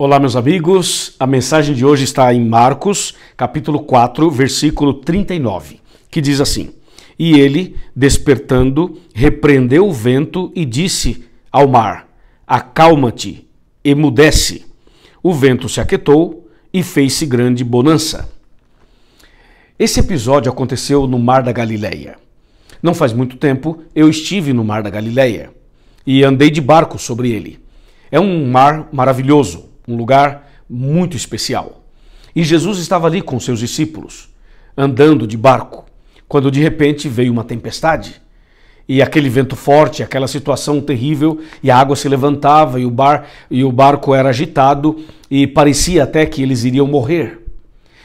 Olá, meus amigos. A mensagem de hoje está em Marcos, capítulo 4, versículo 39, que diz assim: E ele, despertando, repreendeu o vento e disse ao mar: Acalma-te, emudece. O vento se aquietou e fez-se grande bonança. Esse episódio aconteceu no Mar da Galileia. Não faz muito tempo eu estive no Mar da Galileia e andei de barco sobre ele. É um mar maravilhoso um lugar muito especial. E Jesus estava ali com seus discípulos, andando de barco, quando de repente veio uma tempestade. E aquele vento forte, aquela situação terrível, e a água se levantava e o, bar, e o barco era agitado, e parecia até que eles iriam morrer.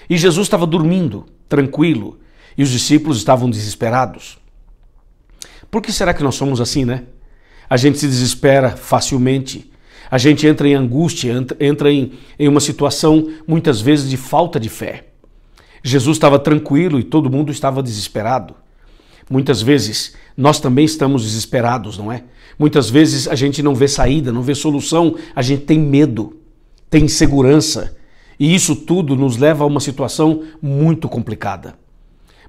E Jesus estava dormindo, tranquilo, e os discípulos estavam desesperados. Por que será que nós somos assim, né? A gente se desespera facilmente, a gente entra em angústia, entra em, em uma situação muitas vezes de falta de fé. Jesus estava tranquilo e todo mundo estava desesperado. Muitas vezes nós também estamos desesperados, não é? Muitas vezes a gente não vê saída, não vê solução, a gente tem medo, tem insegurança. E isso tudo nos leva a uma situação muito complicada.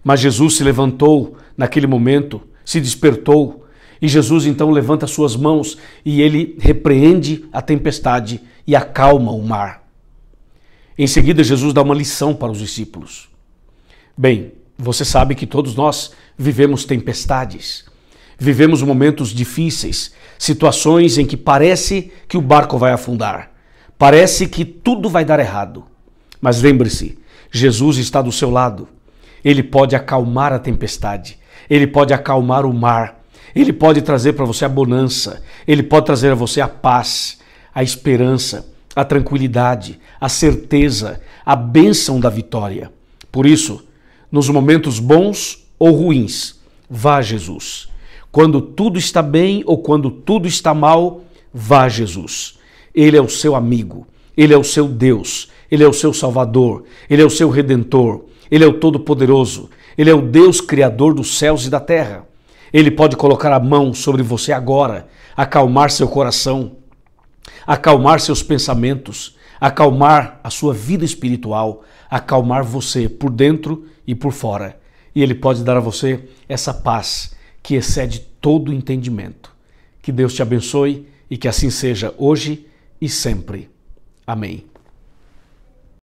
Mas Jesus se levantou naquele momento, se despertou e Jesus então levanta suas mãos e ele repreende a tempestade e acalma o mar. Em seguida, Jesus dá uma lição para os discípulos. Bem, você sabe que todos nós vivemos tempestades, vivemos momentos difíceis, situações em que parece que o barco vai afundar, parece que tudo vai dar errado. Mas lembre-se, Jesus está do seu lado. Ele pode acalmar a tempestade, ele pode acalmar o mar ele pode trazer para você a bonança, ele pode trazer a você a paz, a esperança, a tranquilidade, a certeza, a bênção da vitória. Por isso, nos momentos bons ou ruins, vá Jesus. Quando tudo está bem ou quando tudo está mal, vá Jesus. Ele é o seu amigo, ele é o seu Deus, ele é o seu Salvador, ele é o seu Redentor, ele é o Todo-Poderoso, ele é o Deus Criador dos céus e da terra. Ele pode colocar a mão sobre você agora, acalmar seu coração, acalmar seus pensamentos, acalmar a sua vida espiritual, acalmar você por dentro e por fora. E Ele pode dar a você essa paz que excede todo entendimento. Que Deus te abençoe e que assim seja hoje e sempre. Amém.